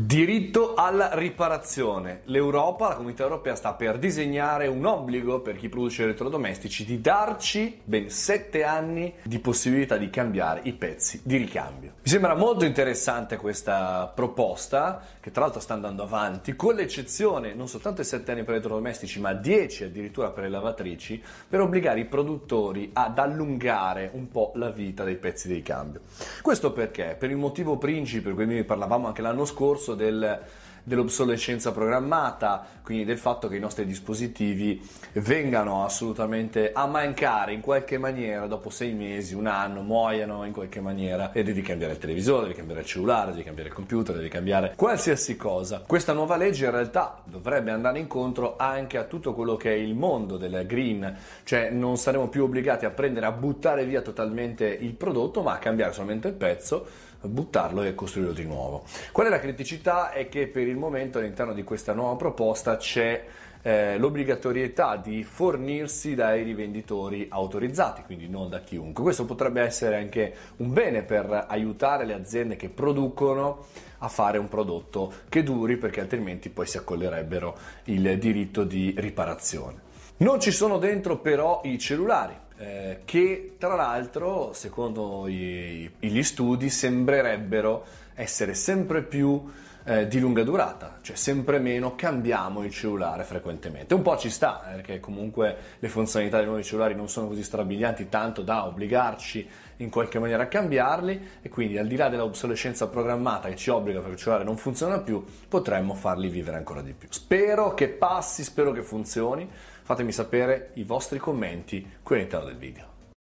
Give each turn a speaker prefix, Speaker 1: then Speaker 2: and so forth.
Speaker 1: Diritto alla riparazione. L'Europa, la comunità europea, sta per disegnare un obbligo per chi produce elettrodomestici di darci ben 7 anni di possibilità di cambiare i pezzi di ricambio. Mi sembra molto interessante questa proposta, che tra l'altro sta andando avanti, con l'eccezione non soltanto ai 7 anni per elettrodomestici, ma 10 addirittura per le lavatrici, per obbligare i produttori ad allungare un po' la vita dei pezzi di ricambio. Questo perché? Per il motivo principe, di cui parlavamo anche l'anno scorso, discorso del, dell'obsolescenza programmata, quindi del fatto che i nostri dispositivi vengano assolutamente a mancare in qualche maniera dopo sei mesi, un anno, muoiano in qualche maniera e devi cambiare il televisore, devi cambiare il cellulare, devi cambiare il computer, devi cambiare qualsiasi cosa. Questa nuova legge in realtà dovrebbe andare incontro anche a tutto quello che è il mondo del green, cioè non saremo più obbligati a prendere, a buttare via totalmente il prodotto, ma a cambiare solamente il pezzo buttarlo e costruirlo di nuovo. Qual è la criticità? È che per il momento all'interno di questa nuova proposta c'è eh, l'obbligatorietà di fornirsi dai rivenditori autorizzati, quindi non da chiunque. Questo potrebbe essere anche un bene per aiutare le aziende che producono a fare un prodotto che duri perché altrimenti poi si accollerebbero il diritto di riparazione. Non ci sono dentro però i cellulari eh, che tra l'altro secondo i, gli studi sembrerebbero essere sempre più eh, di lunga durata, cioè sempre meno cambiamo il cellulare frequentemente. Un po' ci sta, perché eh, comunque le funzionalità dei nuovi cellulari non sono così strabilianti tanto da obbligarci in qualche maniera a cambiarli e quindi al di là dell'obsolescenza programmata che ci obbliga perché il cellulare non funziona più, potremmo farli vivere ancora di più. Spero che passi, spero che funzioni. Fatemi sapere i vostri commenti qui all'interno del video.